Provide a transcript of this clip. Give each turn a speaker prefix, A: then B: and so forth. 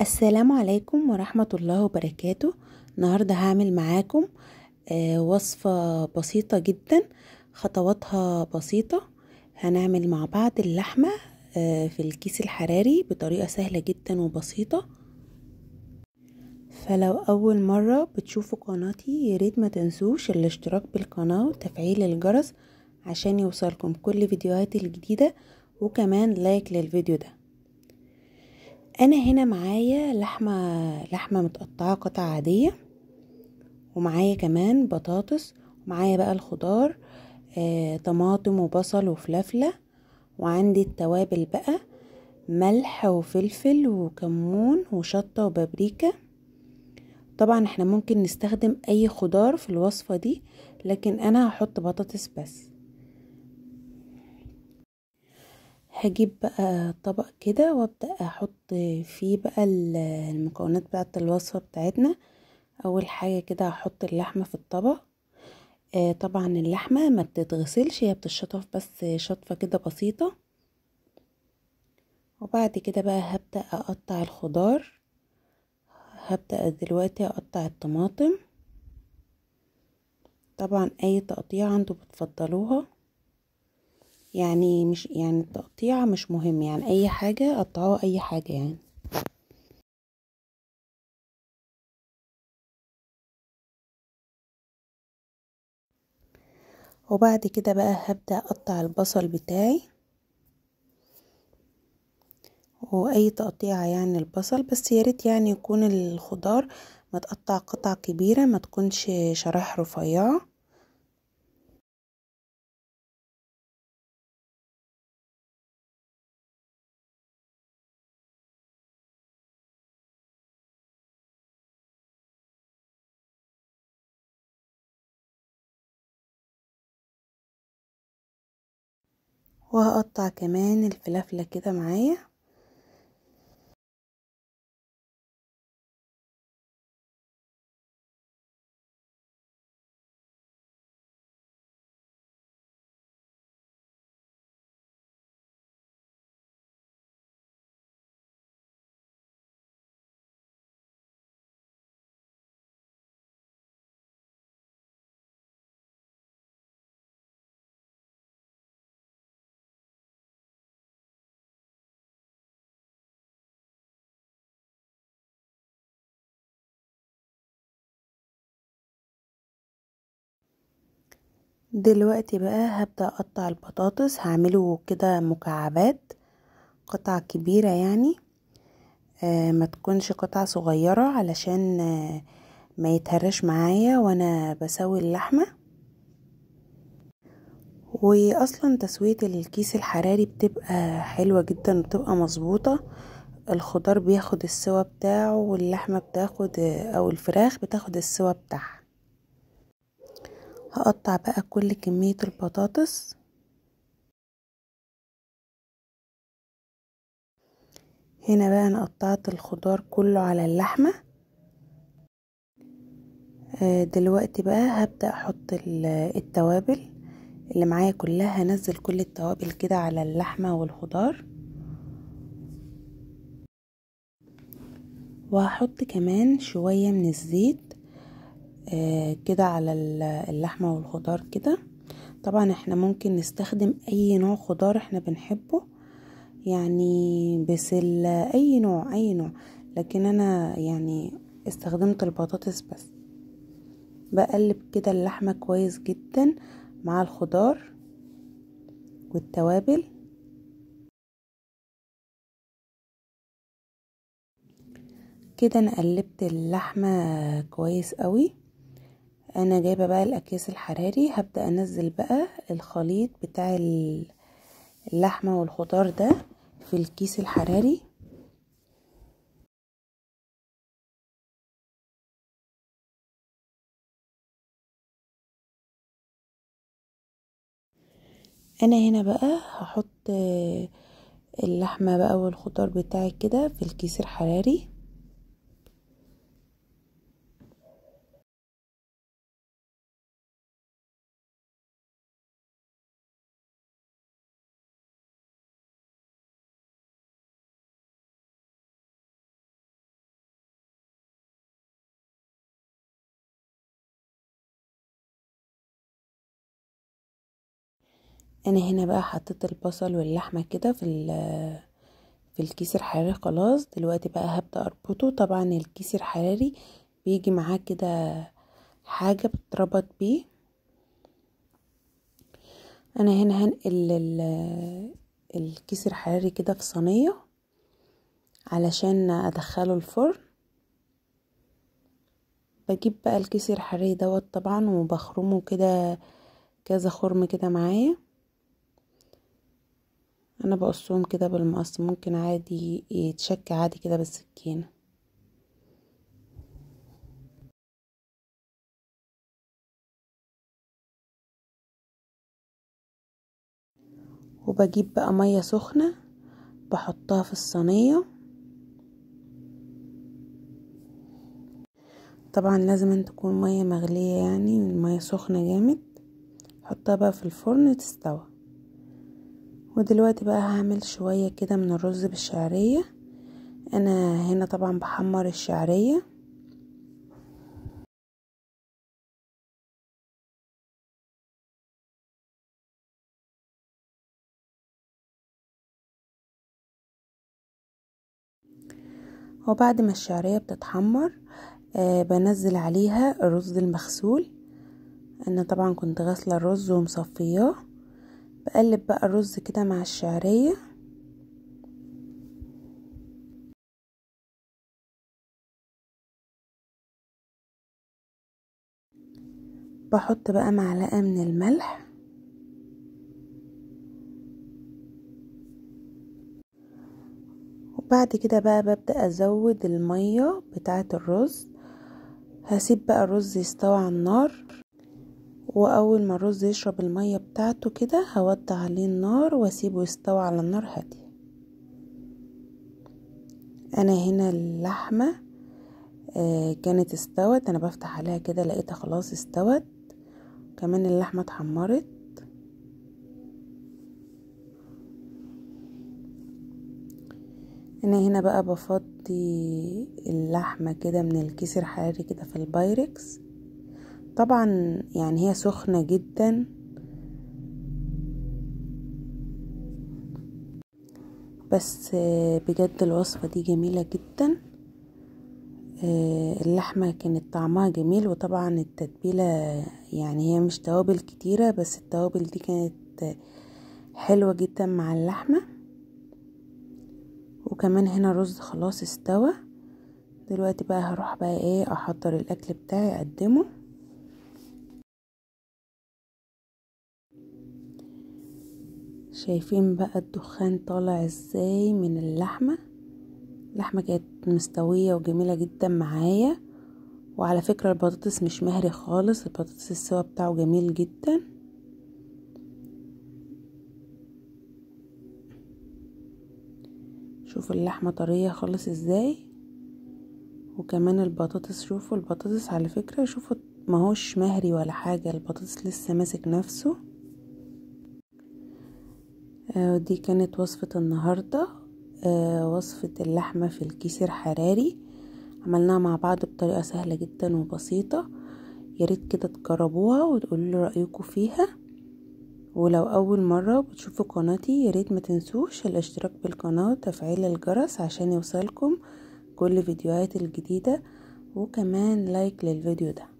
A: السلام عليكم ورحمة الله وبركاته النهاردة هعمل معاكم آه، وصفة بسيطة جدا خطواتها بسيطة هنعمل مع بعض اللحمة آه، في الكيس الحراري بطريقة سهلة جدا وبسيطة فلو أول مرة بتشوفوا قناتي ياريت ما تنسوش الاشتراك بالقناة وتفعيل الجرس عشان يوصلكم كل فيديوهاتي الجديدة وكمان لايك للفيديو ده انا هنا معايا لحمه لحمه متقطعه قطع عاديه ومعايا كمان بطاطس ومعايا بقى الخضار آه، طماطم وبصل وفلفله وعندي التوابل بقى ملح وفلفل وكمون وشطه وبابريكا طبعا احنا ممكن نستخدم اي خضار في الوصفه دي لكن انا هحط بطاطس بس هجيب بقى طبق كده وابدأ احط فيه بقى المكونات بتاعة الوصفة بتاعتنا اول حاجة كده هحط اللحمة في الطبق آه طبعا اللحمة ما بتتغسلش هي بتتشطف بس شطفة كده بسيطة وبعد كده بقى هبدأ اقطع الخضار هبدأ دلوقتي اقطع الطماطم طبعا اي تقطيع انتوا بتفضلوها
B: يعني مش يعني التقطيع مش مهم يعني اي حاجة قطعوها اي حاجة يعني وبعد كده بقى هبدأ اقطع البصل
A: بتاعي واي تقطيع يعني البصل بس يا ريت يعني يكون الخضار متقطع قطع كبيرة ما تكونش
B: شرايح رفيعة وهقطع كمان الفلافلة كده معايا دلوقتي بقى هبدأ اقطع البطاطس
A: هعمله كده مكعبات قطع كبيرة يعني آه ما تكونش قطع صغيرة علشان آه ما يتهرش معايا وانا بسوي اللحمة واصلا تسوية الكيس الحراري بتبقى حلوة جدا بتبقى مظبوطة الخضار بياخد السوا بتاعه واللحمة بتاخد آه، او الفراخ بتاخد السوا بتاعها
B: هقطع بقى كل كمية البطاطس هنا بقى انا قطعت الخضار كله على اللحمة آه، دلوقتي
A: بقى هبدأ احط التوابل اللي معايا كلها هنزل كل التوابل كده على اللحمة والخضار وهحط كمان شوية من الزيت آه، كده على اللحمة والخضار كده طبعا احنا ممكن نستخدم اي نوع خضار احنا بنحبه يعني بس اي نوع اي نوع لكن انا يعني استخدمت البطاطس بس
B: بقلب كده اللحمة كويس جدا مع الخضار والتوابل كده انا قلبت اللحمة كويس قوي
A: انا جايبه بقى الاكياس الحراري هبدا انزل بقى الخليط بتاع
B: اللحمه والخضار ده في الكيس الحراري انا هنا بقى هحط اللحمه بقى والخضار بتاعي كده في الكيس الحراري انا هنا بقى حطيت البصل واللحمه كده في في الكيس الحراري خلاص دلوقتي
A: بقى هبدا اربطه طبعا الكيس الحراري بيجي معاه كده حاجه بتربط بيه انا هنا هنقل الكيس الحراري كده في صينيه علشان ادخله الفرن بجيب بقى الكيس الحراري دوت طبعا وبخرمه كده كذا خرم كده معايا انا بقصهم كده بالمقص ممكن عادي يتشك عادي كده
B: بالسكينه وبجيب بقى ميه سخنه بحطها في الصينيه
A: طبعا لازم أن تكون ميه مغليه يعني الميه سخنه جامد حطها بقى في الفرن تستوي ودلوقتي بقى هعمل شوية كده من الرز بالشعرية انا
B: هنا طبعا بحمر الشعرية وبعد ما الشعرية بتتحمر آه بنزل عليها الرز المغسول
A: انا طبعا كنت غاسله الرز ومصفياه بقلب بقى الرز
B: كده مع الشعرية بحط بقى معلقة من الملح
A: وبعد كده بقى ببدأ ازود المية بتاعة الرز هسيب بقى الرز يستوي على النار واول ما الرز يشرب المية بتاعته كده هوطي عليه النار واسيبه يستوي على النار هادية انا هنا اللحمة آه، كانت استوت انا بفتح عليها كده لقيتها خلاص استوت كمان اللحمة اتحمرت انا هنا بقى بفضي اللحمة كده من الكيس الحراري كده في البايركس طبعا يعني هي سخنة جدا بس آه، بجد الوصفة دي جميلة جدا آه، اللحمة كانت طعمها جميل وطبعا التتبيلة يعني هي مش توابل كتيرة بس التوابل دي كانت آه، حلوة جدا مع اللحمة وكمان هنا الرز خلاص استوى دلوقتي بقى هروح بقى ايه احضر الاكل بتاعي اقدمه شايفين بقى الدخان طالع ازاي من اللحمة اللحمة كانت مستوية وجميلة جدا معايا وعلى فكرة البطاطس مش مهري خالص البطاطس السوا بتاعه جميل جدا شوفوا اللحمة طرية خالص ازاي وكمان البطاطس شوفوا البطاطس على فكرة شوفوا هوش مهري ولا حاجة البطاطس لسه ماسك نفسه آه، دي كانت وصفة النهاردة آه، وصفة اللحمة في الكيس حراري عملناها مع بعض بطريقة سهلة جدا وبسيطة ياريت كده تجربوها وتقولوا لي رأيكم فيها ولو أول مرة بتشوفوا قناتي ياريت ما تنسوش الاشتراك بالقناة وتفعيل الجرس عشان يوصلكم
B: كل فيديوهاتي الجديدة وكمان لايك للفيديو ده